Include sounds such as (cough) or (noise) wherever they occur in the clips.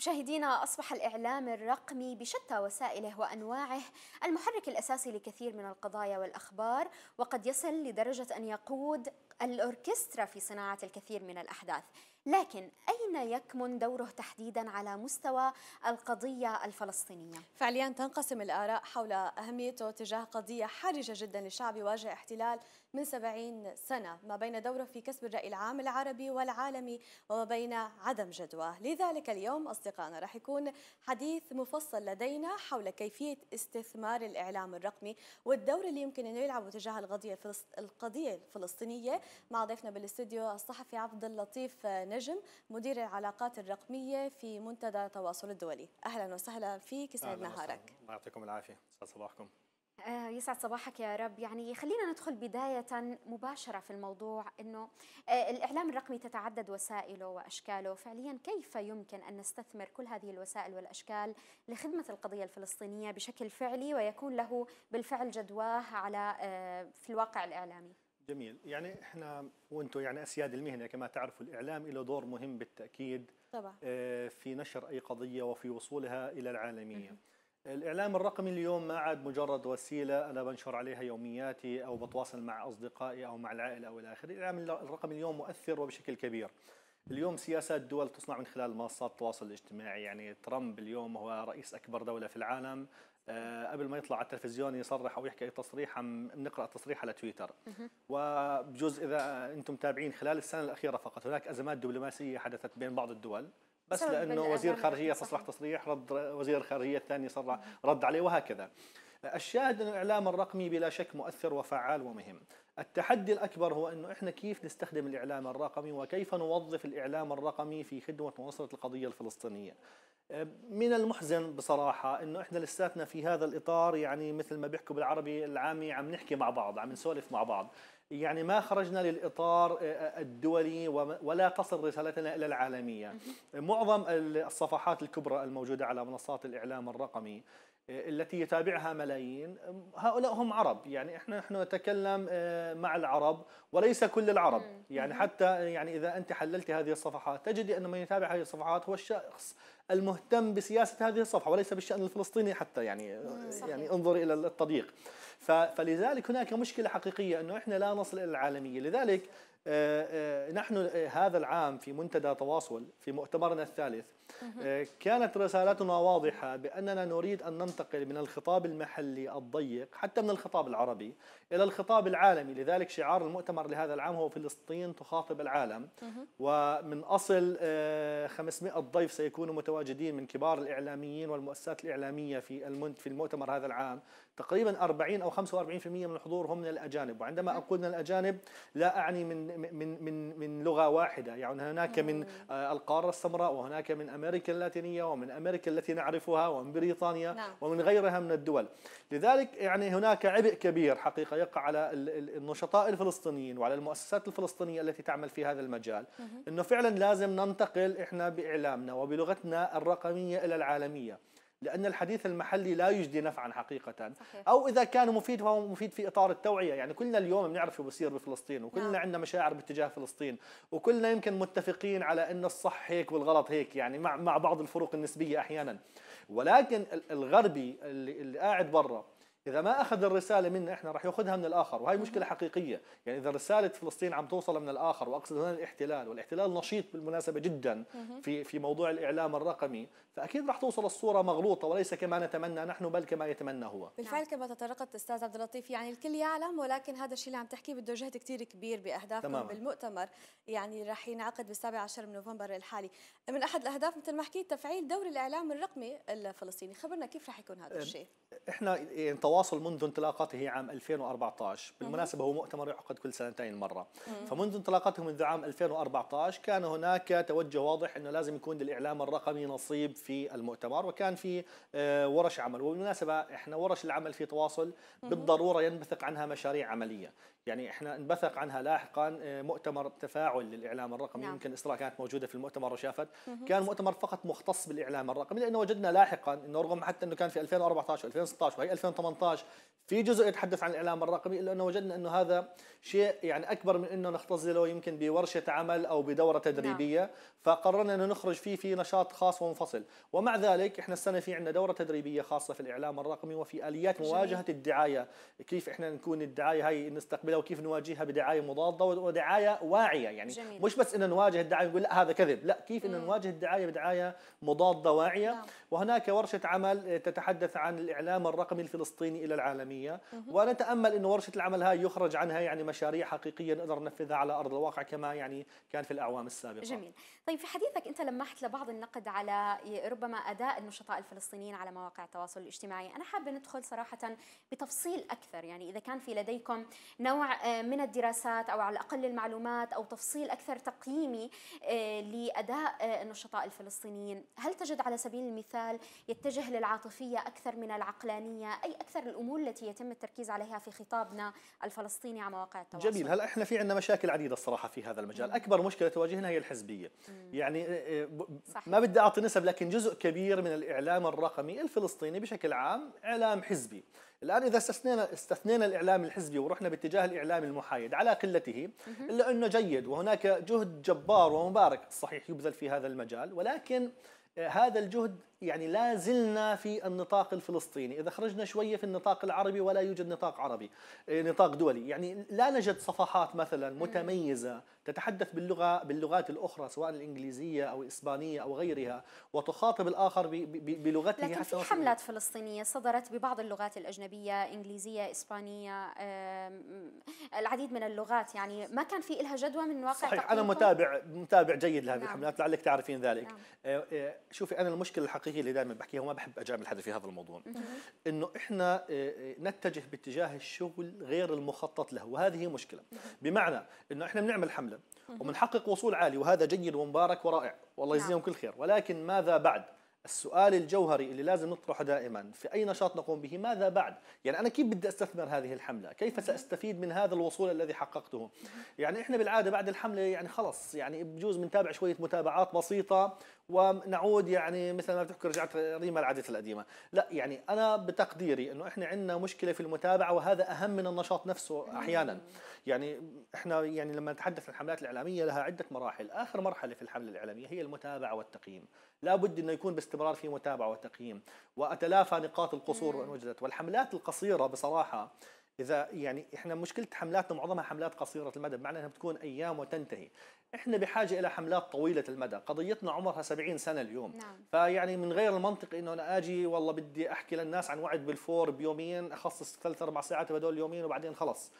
مشاهدينا أصبح الإعلام الرقمي بشتى وسائله وأنواعه المحرك الأساسي لكثير من القضايا والأخبار وقد يصل لدرجة أن يقود الأوركسترا في صناعة الكثير من الأحداث لكن أين يكمن دوره تحديدا على مستوى القضية الفلسطينية؟ فعليا تنقسم الآراء حول أهميته تجاه قضية حرجة جدا للشعب يواجه احتلال من 70 سنة ما بين دوره في كسب الرأي العام العربي والعالمي وما بين عدم جدواه لذلك اليوم أصدقائنا راح يكون حديث مفصل لدينا حول كيفية استثمار الإعلام الرقمي والدور اللي يمكن أن يلعبه تجاه القضية الفلسطينية مع ضيفنا بالاستديو الصحفي عبد اللطيف نجم نجم مدير العلاقات الرقمية في منتدى التواصل الدولي أهلا وسهلا فيك سعد نهارك الله يعطيكم العافية يسعد صباحكم آه، يسعد صباحك يا رب يعني خلينا ندخل بداية مباشرة في الموضوع أنه آه، الإعلام الرقمي تتعدد وسائله وأشكاله فعليا كيف يمكن أن نستثمر كل هذه الوسائل والأشكال لخدمة القضية الفلسطينية بشكل فعلي ويكون له بالفعل جدواه على آه، في الواقع الإعلامي جميل يعني احنا وانتم يعني اسياد المهنه كما تعرفوا الاعلام له دور مهم بالتاكيد طبعا آه، في نشر اي قضيه وفي وصولها الى العالميه. الاعلام الرقمي اليوم ما عاد مجرد وسيله انا بنشر عليها يومياتي او بتواصل مع اصدقائي او مع العائله او الى اخره، الاعلام الرقمي اليوم مؤثر وبشكل كبير. اليوم سياسات الدول تصنع من خلال منصات التواصل الاجتماعي يعني ترامب اليوم هو رئيس أكبر دولة في العالم آه، قبل ما يطلع على التلفزيون يصرح او يحكي اي تصريح عم نقرا التصريح على تويتر وبجوز اذا انتم متابعين خلال السنه الاخيره فقط هناك ازمات دبلوماسيه حدثت بين بعض الدول بس لانه وزير خارجيه صرح تصريح رد وزير الخارجيه الثاني صرح رد عليه وهكذا الشاهد أن الإعلام الرقمي بلا شك مؤثر وفعال ومهم التحدي الأكبر هو أنه إحنا كيف نستخدم الإعلام الرقمي وكيف نوظف الإعلام الرقمي في خدمة ونصرة القضية الفلسطينية من المحزن بصراحة انه احنا لساتنا في هذا الاطار يعني مثل ما بيحكوا بالعربي العامي عم نحكي مع بعض عم نسولف مع بعض يعني ما خرجنا للاطار آه، آه، الدولي ولا تصل رسالتنا الى العالمية معظم الصفحات الكبرى الموجودة على منصات الاعلام الرقمي التي يتابعها ملايين هؤلاء هم عرب يعني احنا نحن نتكلم آه، مع العرب وليس كل العرب يعني حتى يعني اذا انت حللت هذه الصفحات تجد ان من يتابع هذه الصفحات هو الشخص المهتم بسياسه هذه الصفحه وليس بالشان الفلسطيني حتى يعني صحيح. يعني انظر الى التضييق فلذلك هناك مشكله حقيقيه انه احنا لا نصل الى العالميه لذلك آه، آه، نحن هذا العام في منتدى تواصل في مؤتمرنا الثالث آه، كانت رسالتنا واضحة بأننا نريد أن ننتقل من الخطاب المحلي الضيق حتى من الخطاب العربي إلى الخطاب العالمي لذلك شعار المؤتمر لهذا العام هو فلسطين تخاطب العالم ومن أصل 500 آه، ضيف سيكونوا متواجدين من كبار الإعلاميين والمؤسسات الإعلامية في في المؤتمر هذا العام تقريبا 40 او 45% من الحضور هم من الاجانب وعندما اقول من الاجانب لا اعني من من من من لغه واحده يعني هناك من آه، القاره السمراء وهناك من امريكا اللاتينيه ومن امريكا التي نعرفها ومن بريطانيا نعم. ومن غيرها من الدول لذلك يعني هناك عبء كبير حقيقه يقع على النشطاء الفلسطينيين وعلى المؤسسات الفلسطينيه التي تعمل في هذا المجال انه فعلا لازم ننتقل احنا باعلامنا وبلغتنا الرقميه الى العالميه لأن الحديث المحلي لا يجدي نفعا حقيقة صحيح. أو إذا كان مفيد فهو مفيد في إطار التوعية يعني كلنا اليوم بنعرف شو بصير بفلسطين وكلنا نعم. عندنا مشاعر باتجاه فلسطين وكلنا يمكن متفقين على أن الصح هيك والغلط هيك يعني مع, مع بعض الفروق النسبية أحيانا ولكن الغربي اللي, اللي قاعد برا اذا ما اخذ الرساله منا احنا راح ياخذها من الاخر وهي مشكله حقيقيه يعني اذا رساله فلسطين عم توصل من الاخر واقصد هنا الاحتلال والاحتلال نشيط بالمناسبه جدا في في موضوع الاعلام الرقمي فاكيد راح توصل الصوره مغلوطه وليس كما نتمنى نحن بل كما يتمنى هو بالفعل كما تطرقت استاذ عبد اللطيف يعني الكل يعلم ولكن هذا الشيء اللي عم تحكيه بده جهد كثير كبير باهدافكم تماما. بالمؤتمر يعني راح ينعقد بال17 من نوفمبر الحالي من احد الاهداف مثل ما حكيت تفعيل دور الاعلام الرقمي الفلسطيني خبرنا كيف راح يكون هذا الشيء احنا يعني التواصل منذ انطلاقته عام 2014 بالمناسبة هو مؤتمر يعقد كل سنتين مرة فمنذ انطلاقته منذ عام 2014 كان هناك توجه واضح أنه لازم يكون للإعلام الرقمي نصيب في المؤتمر وكان في آه، ورش عمل وبالمناسبة إحنا ورش العمل في تواصل بالضرورة ينبثق عنها مشاريع عملية يعني احنا انبثق عنها لاحقا آه، مؤتمر تفاعل للاعلام الرقمي نعم. يمكن اسراء كانت موجوده في المؤتمر وشافت كان مؤتمر فقط مختص بالاعلام الرقمي لانه وجدنا لاحقا انه رغم حتى انه كان في 2014 و2016 وهي 2018 2018 في جزء يتحدث عن الاعلام الرقمي الا انه وجدنا انه هذا شيء يعني اكبر من انه نختزله يمكن بورشه عمل او بدوره نعم. تدريبيه نعم. فقررنا انه نخرج فيه في نشاط خاص ومنفصل ومع ذلك احنا السنه في عندنا دوره تدريبيه خاصه في الاعلام الرقمي وفي اليات مواجهه جميل. الدعايه كيف احنا نكون الدعايه هاي نستقبلها وكيف نواجهها بدعايه مضاده ودعايه واعيه يعني جميل. مش بس انه نواجه الدعايه نقول لا هذا كذب لا كيف انه نواجه الدعايه بدعايه مضاده واعيه نعم. وهناك ورشة عمل آه، تتحدث عن الإعلام الرقمي الفلسطيني إلى العالمية ونتأمل أن ورشة العمل هاي يخرج عنها يعني مشاريع حقيقية نقدر ننفذها على أرض الواقع كما يعني كان في الأعوام السابقة جميل طيب في حديثك أنت لمحت لبعض النقد على ربما أداء النشطاء الفلسطينيين على مواقع التواصل الاجتماعي أنا حابة ندخل صراحة بتفصيل أكثر يعني إذا كان في لديكم نوع آه، من الدراسات أو على الأقل المعلومات أو تفصيل أكثر تقييمي آه، لأداء النشطاء الفلسطينيين هل تجد على سبيل المثال الأمثال يتجه للعاطفية أكثر من العقلانية أي أكثر الأمور التي يتم التركيز عليها في خطابنا الفلسطيني على مواقع التواصل جميل هلا احنا في عندنا مشاكل عديدة الصراحة في هذا المجال مم. أكبر مشكلة تواجهنا هي الحزبية مم. يعني آه، آه، ما بدي أعطي نسب لكن جزء كبير من الإعلام الرقمي الفلسطيني بشكل عام إعلام حزبي الآن إذا استثنينا, استثنينا الإعلام الحزبي ورحنا باتجاه الإعلام المحايد على قلته إلا أنه جيد وهناك جهد جبار ومبارك صحيح يبذل في هذا المجال ولكن آه، هذا الجهد يعني لا زلنا في النطاق الفلسطيني إذا خرجنا شوية في النطاق العربي ولا يوجد نطاق عربي آه، نطاق دولي يعني لا نجد صفحات مثلا متميزة تتحدث باللغة باللغات الأخرى سواء الإنجليزية أو الإسبانية أو غيرها وتخاطب الآخر بلغته لكن في حملات فلسطينية صدرت ببعض اللغات الأجنبية إنجليزية إسبانية العديد من اللغات يعني ما كان في إلها جدوى من واقع صحيح أنا متابع متابع جيد لهذه نعم. الحملات لعلك تعرفين ذلك نعم. آه، آه، شوفي أنا المشكلة الحقيقية اللي دائما بحكيها وما بحب أجامل حدا في هذا الموضوع إنه إحنا آه، نتجه باتجاه الشغل غير المخطط له وهذه مشكلة بمعنى إنه إحنا بنعمل حملة وبنحقق وصول عالي وهذا جيد ومبارك ورائع والله نعم. يجزيهم كل خير ولكن ماذا بعد السؤال الجوهري اللي لازم نطرحه دائما في اي نشاط نقوم به ماذا بعد؟ يعني انا كيف بدي استثمر هذه الحمله؟ كيف ساستفيد من هذا الوصول الذي حققته؟ يعني احنا بالعاده بعد الحمله يعني خلص يعني بجوز بنتابع شويه متابعات بسيطه ونعود يعني مثل ما بتحكي رجعت ريما العادات القديمة لا يعني أنا بتقديري أنه إحنا عندنا مشكلة في المتابعة وهذا أهم من النشاط نفسه أحيانا يعني إحنا يعني لما نتحدث عن الحملات الإعلامية لها عدة مراحل آخر مرحلة في الحملة الإعلامية هي المتابعة والتقييم لابد انه يكون باستمرار في متابعه وتقييم واتلافى نقاط القصور ان وجدت والحملات القصيره بصراحه اذا يعني احنا مشكله حملاتنا معظمها حملات قصيره المدى بمعنى انها بتكون ايام وتنتهي احنا بحاجه الى حملات طويله المدى قضيتنا عمرها 70 سنه اليوم نعم. فيعني من غير المنطق انه انا اجي والله بدي احكي للناس عن وعد بالفور بيومين اخصص ثلاث اربع ساعات بهدول اليومين وبعدين خلص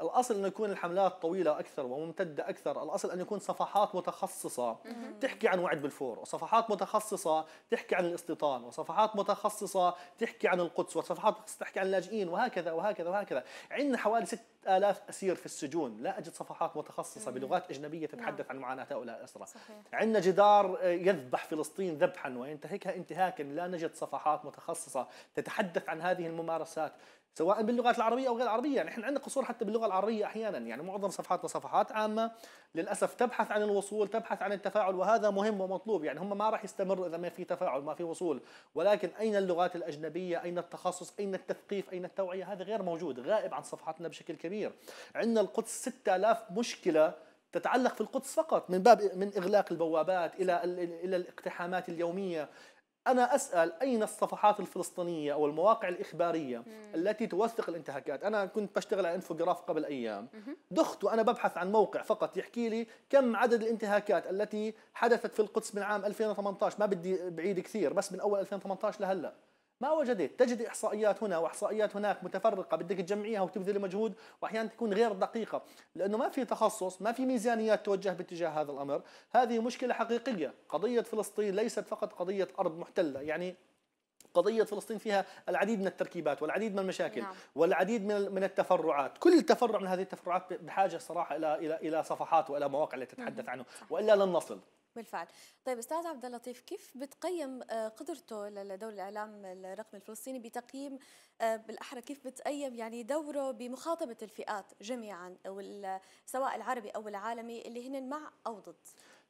الاصل انه يكون الحملات طويله اكثر وممتده اكثر، الاصل ان يكون صفحات متخصصه تحكي عن وعد بالفور، وصفحات متخصصه تحكي عن الاستيطان، وصفحات متخصصه تحكي عن القدس، وصفحات متخصصه تحكي عن اللاجئين وهكذا وهكذا وهكذا، عندنا حوالي 6000 اسير في السجون، لا اجد صفحات متخصصه بلغات اجنبيه نعم. تتحدث عن معاناه هؤلاء الاسرى. عندنا جدار يذبح فلسطين ذبحا وينتهكها انتهاكا، لا نجد صفحات متخصصه تتحدث عن هذه الممارسات، سواء باللغات العربيه او غير العربيه نحن يعني عندنا قصور حتى باللغه العربيه احيانا يعني معظم صفحاتنا صفحات عامه للاسف تبحث عن الوصول تبحث عن التفاعل وهذا مهم ومطلوب يعني هم ما راح يستمروا اذا ما في تفاعل ما في وصول ولكن اين اللغات الاجنبيه اين التخصص اين التثقيف اين التوعيه هذا غير موجود غائب عن صفحاتنا بشكل كبير عندنا القدس 6000 مشكله تتعلق في القدس فقط من باب من اغلاق البوابات الى الى الاقتحامات اليوميه أنا أسأل أين الصفحات الفلسطينية أو المواقع الإخبارية مم. التي توثق الانتهاكات أنا كنت بشتغل على انفوجراف قبل أيام مم. دخت وأنا ببحث عن موقع فقط يحكي لي كم عدد الانتهاكات التي حدثت في القدس من عام 2018 ما بدي بعيد كثير بس من أول 2018 لهلأ ما وجدت تجد احصائيات هنا واحصائيات هناك متفرقه بدك تجمعيها وتبذل مجهود واحيانا تكون غير دقيقه لانه ما في تخصص ما في ميزانيات توجه باتجاه هذا الامر هذه مشكله حقيقيه قضيه فلسطين ليست فقط قضيه ارض محتله يعني قضية فلسطين فيها العديد من التركيبات والعديد من المشاكل نعم. والعديد من من التفرعات، كل تفرع من هذه التفرعات بحاجة صراحة إلى إلى إلى صفحات وإلى مواقع لتتحدث عنه، وإلا لن نصل. بالفعل طيب استاذ عبد اللطيف كيف بتقيم آه، قدرته لدور الاعلام الرقمي الفلسطيني بتقييم آه، بالاحرى كيف بتقيم يعني دوره بمخاطبه الفئات جميعا سواء العربي او العالمي اللي هن مع او ضد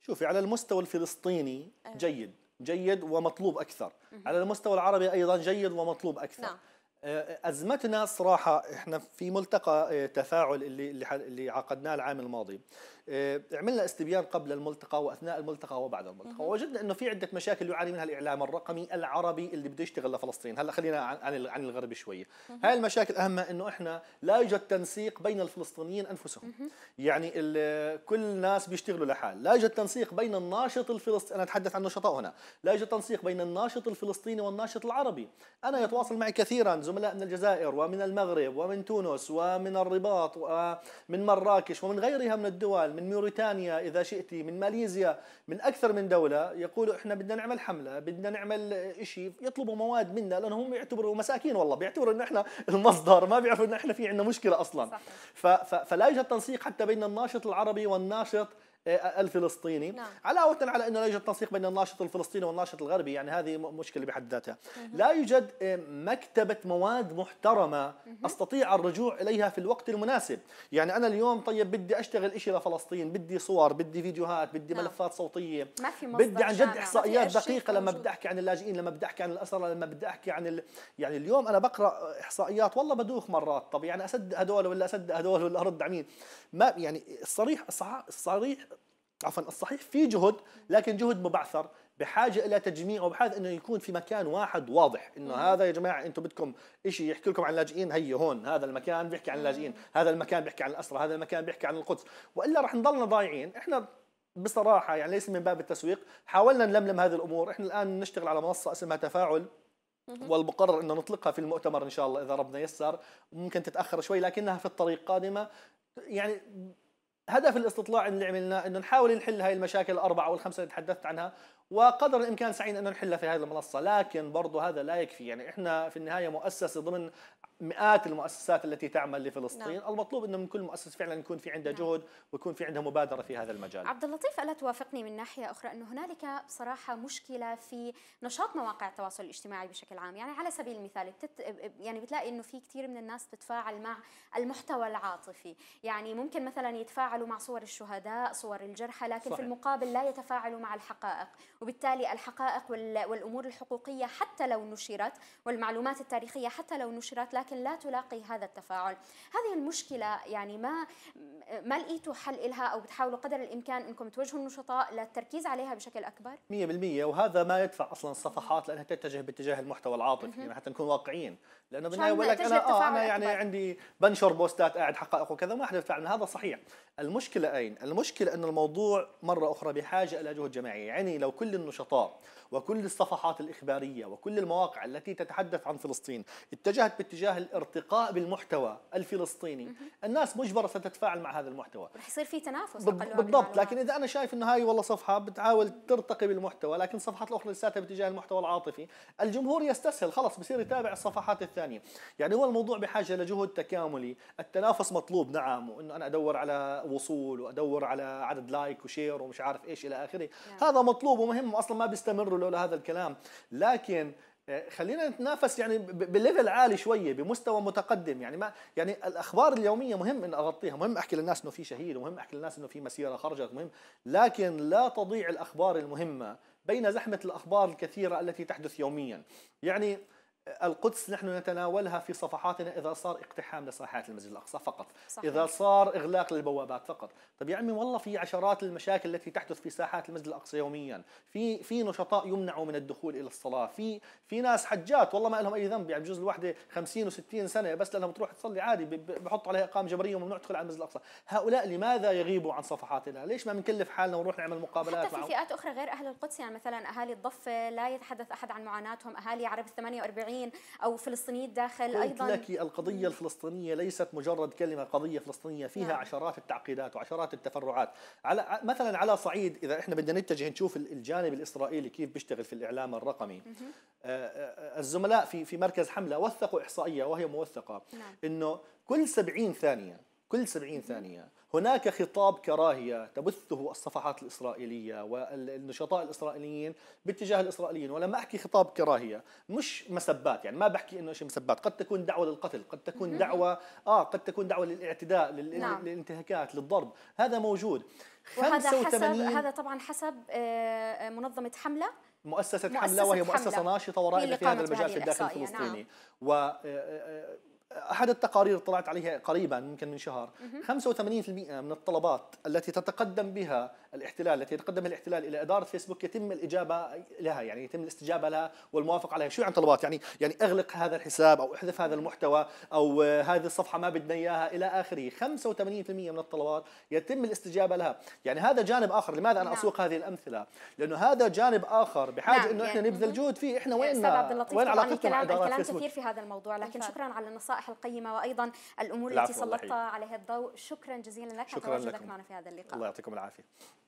شوفي على المستوى الفلسطيني جيد جيد ومطلوب اكثر على المستوى العربي ايضا جيد ومطلوب اكثر نعم. آه، ازمتنا صراحه احنا في ملتقى تفاعل اللي اللي عقدناه العام الماضي آه، عملنا استبيان قبل الملتقى واثناء الملتقى وبعد الملتقى ووجدنا انه في عده مشاكل يعاني منها الاعلام الرقمي العربي اللي بده يشتغل لفلسطين هلا خلينا عن عن الغرب شويه هاي المشاكل اهمها انه احنا لا يوجد تنسيق بين الفلسطينيين انفسهم يعني كل الناس بيشتغلوا لحال لا يوجد تنسيق بين الناشط الفلسطيني انا اتحدث عن نشطاء هنا لا يوجد تنسيق بين الناشط الفلسطيني والناشط العربي انا يتواصل معي كثيرا زملاء من الجزائر ومن المغرب ومن تونس ومن الرباط ومن مراكش ومن غيرها من الدول من موريتانيا إذا شئت من ماليزيا من أكثر من دولة يقولوا إحنا بدنا نعمل حملة بدنا نعمل شيء يطلبوا مواد منا لأنهم يعتبروا مساكين والله بيعتبروا إن إحنا (laughs) المصدر ما بيعرفوا إن إحنا في عندنا مشكلة أصلا صحيح. فلا يوجد تنسيق حتى بين الناشط العربي والناشط آه، الفلسطيني نعم. علاوة على أنه لا يوجد تنسيق بين الناشط الفلسطيني والناشط الغربي يعني هذه مشكلة بحد ذاتها لا يوجد آه، مكتبة مواد محترمة أستطيع الرجوع إليها في الوقت المناسب يعني أنا اليوم طيب بدي أشتغل شيء لفلسطين بدي صور بدي فيديوهات بدي نعم. ملفات صوتية ما في مصدر بدي عن جد إحصائيات دقيقة لما بدي أحكي عن اللاجئين لما بدي أحكي عن الاسرى لما بدي أحكي عن ال... يعني اليوم أنا بقرأ إحصائيات والله بدوخ مرات طب يعني اسد هدول ولا اسد هدول ولا أرد على مين ما يعني الصريح الصريح عفوا الصحيح في جهد لكن جهد مبعثر بحاجه الى تجميع وبحاجه انه يكون في مكان واحد واضح انه هذا يا جماعه انتم بدكم شيء يحكي لكم عن اللاجئين هي هون هذا المكان بيحكي عن اللاجئين هذا المكان بيحكي عن الاسرى هذا المكان بيحكي عن القدس والا رح نضلنا ضايعين احنا بصراحه يعني ليس من باب التسويق حاولنا نلملم هذه الامور احنا الان نشتغل على منصه اسمها تفاعل والمقرر انه نطلقها في المؤتمر ان شاء الله اذا ربنا يسر ممكن تتاخر شوي لكنها في الطريق قادمه يعني هدف الاستطلاع اللي عملناه انه نحاول نحل هاي المشاكل الاربعه او الخمسه اللي تحدثت عنها وقدر الامكان سعينا انه نحلها في هذه المنصه لكن برضه هذا لا يكفي يعني احنا في النهايه مؤسسه ضمن مئات المؤسسات التي تعمل لفلسطين نعم. المطلوب انه من كل مؤسسه فعلا يكون في عندها نعم. جهد ويكون في عندها مبادره في هذا المجال عبد اللطيف الا توافقني من ناحيه اخرى انه هنالك بصراحه مشكله في نشاط مواقع التواصل الاجتماعي بشكل عام يعني على سبيل المثال بتت... يعني بتلاقي انه في كثير من الناس تتفاعل مع المحتوى العاطفي يعني ممكن مثلا يتفاعلوا مع صور الشهداء صور الجرحى لكن صحيح. في المقابل لا يتفاعلوا مع الحقائق وبالتالي الحقائق وال... والامور الحقوقيه حتى لو نشرت والمعلومات التاريخيه حتى لو نشرت لكن لكن لا تلاقي هذا التفاعل هذه المشكله يعني ما ما لقيتوا حل لها أو بتحاولوا قدر الإمكان أنكم توجهوا النشطاء للتركيز عليها بشكل أكبر؟ 100% وهذا ما يدفع أصلا الصفحات لأنها تتجه باتجاه المحتوى العاطفي يعني حتى نكون واقعيين لأنه بالنهاية يقول لك أنا, آه أنا يعني أكبر. عندي بنشر بوستات قاعد حقائق وكذا ما حدا فعلا هذا صحيح المشكلة أين؟ المشكلة أن الموضوع مرة أخرى بحاجة إلى جهد جماعي يعني لو كل النشطاء وكل الصفحات الإخبارية وكل المواقع التي تتحدث عن فلسطين اتجهت باتجاه الارتقاء بالمحتوى الفلسطيني الناس مجبرة ستتفاعل مع هذا المحتوى رح يصير في تنافس بالضبط لكن إذا أنا شايف أنه هاي والله صفحة بتحاول ترتقي بالمحتوى لكن الصفحات الأخرى لساتها باتجاه المحتوى العاطفي الجمهور يستسهل خلص بصير يتابع الصفحات الثانية يعني هو الموضوع بحاجة لجهد تكاملي التنافس مطلوب نعم وأنه أنا أدور على وصول وأدور على عدد لايك وشير ومش عارف إيش إلى آخره يعني. هذا مطلوب ومهم وأصلا ما بيستمروا لولا هذا الكلام لكن آه، خلينا نتنافس يعني بليفل عالي شويه بمستوى متقدم يعني ما يعني الاخبار اليوميه مهم ان اغطيها مهم احكي للناس انه في شهيد ومهم احكي للناس انه في مسيره خرجت مهم لكن لا تضيع الاخبار المهمه بين زحمه الاخبار الكثيره التي تحدث يوميا يعني القدس نحن نتناولها في صفحاتنا اذا صار اقتحام لساحات المسجد الاقصى فقط، صحيح. اذا صار اغلاق للبوابات فقط، طب يا عمي والله في عشرات المشاكل التي تحدث في ساحات المسجد الاقصى يوميا، في في نشطاء يمنعوا من الدخول الى الصلاه، في في ناس حجات والله ما لهم اي ذنب يعني بجوز الواحده 50 و60 سنه بس لانها بتروح تصلي عادي بحطوا عليها اقامه جبريه وممنوع تدخل على المسجد الاقصى، هؤلاء لماذا يغيبوا عن صفحاتنا؟ ليش ما بنكلف حالنا ونروح نعمل مقابلات حتى في فئات اخرى غير اهل القدس يعني مثلا اهالي الضفه لا يتحدث احد عن معاناتهم، اهالي عرب 48 اللاجئين أو فلسطيني الداخل أيضا لك القضية الفلسطينية ليست مجرد كلمة قضية فلسطينية فيها نعم. عشرات التعقيدات وعشرات التفرعات على مثلا على صعيد إذا إحنا بدنا نتجه نشوف الجانب الإسرائيلي كيف بيشتغل في الإعلام الرقمي آه، آه، الزملاء في في مركز حملة وثقوا إحصائية وهي موثقة نعم. إنه كل 70 ثانية كل 70 ثانية هناك خطاب كراهية تبثه الصفحات الإسرائيلية والنشطاء الإسرائيليين باتجاه الإسرائيليين ولما أحكي خطاب كراهية مش مسبات يعني ما بحكي إنه شيء مسبات قد تكون دعوة للقتل قد تكون دعوة آه قد تكون دعوة للاعتداء نعم. للانتهاكات للضرب هذا موجود وهذا حسب هذا طبعا حسب آه، آه، منظمة حملة مؤسسة, مؤسسة حملة وهي مؤسسة حملة. ناشطة ورائدة في هذا المجال في الداخل الفلسطيني نعم. و آه، احد التقارير طلعت عليها قريبا يمكن من شهر 85% من الطلبات التي تتقدم بها الاحتلال التي تقدم الاحتلال الى اداره فيسبوك يتم الاجابه لها يعني يتم الاستجابه لها والموافقه عليها شو عن يعني طلبات يعني يعني اغلق هذا الحساب او احذف هذا المحتوى او آه، هذه الصفحه ما بدنا اياها الى اخره 85% من الطلبات يتم الاستجابه لها يعني هذا جانب اخر لماذا انا نعم. اسوق هذه الامثله لانه هذا جانب اخر بحاجه نعم، انه احنا يعني نبذل جهد فيه احنا وين وين علاقتنا مع الكلام كثير في هذا الموضوع لكن شكرا على النصائح القيمه وايضا الامور التي سلطت عليها الضوء شكرا جزيلا لك شكرا لك معنا في هذا اللقاء الله يعطيكم العافيه